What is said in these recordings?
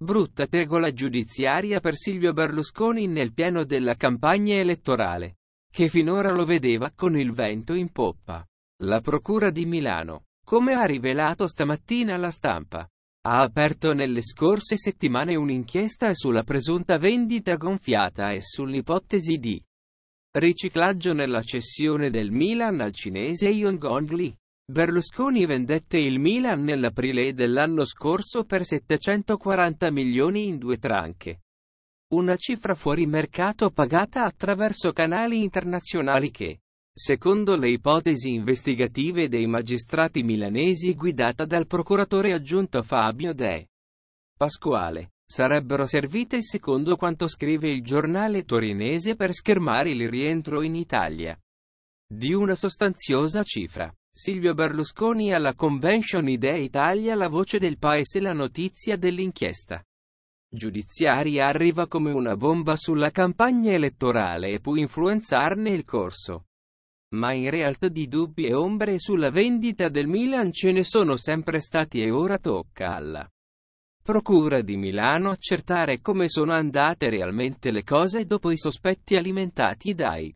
Brutta tegola giudiziaria per Silvio Berlusconi nel pieno della campagna elettorale, che finora lo vedeva con il vento in poppa. La Procura di Milano, come ha rivelato stamattina la stampa, ha aperto nelle scorse settimane un'inchiesta sulla presunta vendita gonfiata e sull'ipotesi di riciclaggio nella cessione del Milan al cinese Yongong Li. Berlusconi vendette il Milan nell'aprile dell'anno scorso per 740 milioni in due tranche. Una cifra fuori mercato pagata attraverso canali internazionali che, secondo le ipotesi investigative dei magistrati milanesi guidata dal procuratore aggiunto Fabio De Pasquale, sarebbero servite secondo quanto scrive il giornale torinese per schermare il rientro in Italia di una sostanziosa cifra. Silvio Berlusconi alla Convention Idea Italia la voce del paese la notizia dell'inchiesta. Giudiziaria arriva come una bomba sulla campagna elettorale e può influenzarne il corso. Ma in realtà di dubbi e ombre sulla vendita del Milan ce ne sono sempre stati e ora tocca alla Procura di Milano accertare come sono andate realmente le cose dopo i sospetti alimentati dai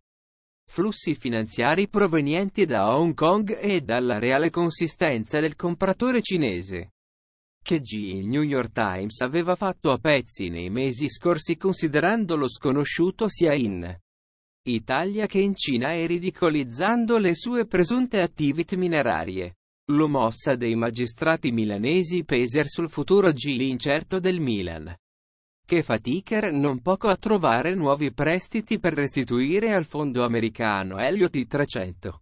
flussi finanziari provenienti da Hong Kong e dalla reale consistenza del compratore cinese che G il New York Times aveva fatto a pezzi nei mesi scorsi considerando lo sconosciuto sia in Italia che in Cina e ridicolizzando le sue presunte attività minerarie. L'omossa dei magistrati milanesi peser sul futuro G l'incerto del Milan che faticher non poco a trovare nuovi prestiti per restituire al fondo americano Elliott 300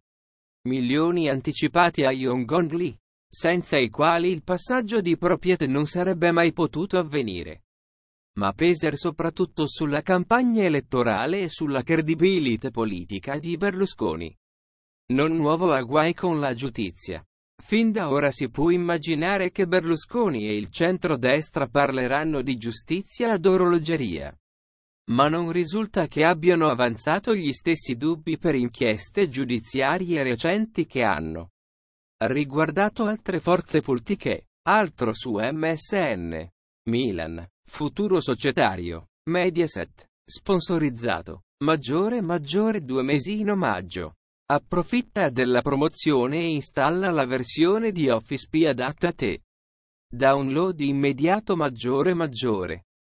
milioni anticipati a Yongon Lee, senza i quali il passaggio di proprietà non sarebbe mai potuto avvenire. Ma peser soprattutto sulla campagna elettorale e sulla credibilità politica di Berlusconi. Non nuovo a guai con la giustizia. Fin da ora si può immaginare che Berlusconi e il centro-destra parleranno di giustizia ad orologeria. Ma non risulta che abbiano avanzato gli stessi dubbi per inchieste giudiziarie recenti che hanno riguardato altre forze politiche. Altro su MSN. Milan. Futuro societario. Mediaset. Sponsorizzato. Maggiore maggiore due mesi in omaggio. Approfitta della promozione e installa la versione di Office P adatta a te. Download immediato maggiore maggiore.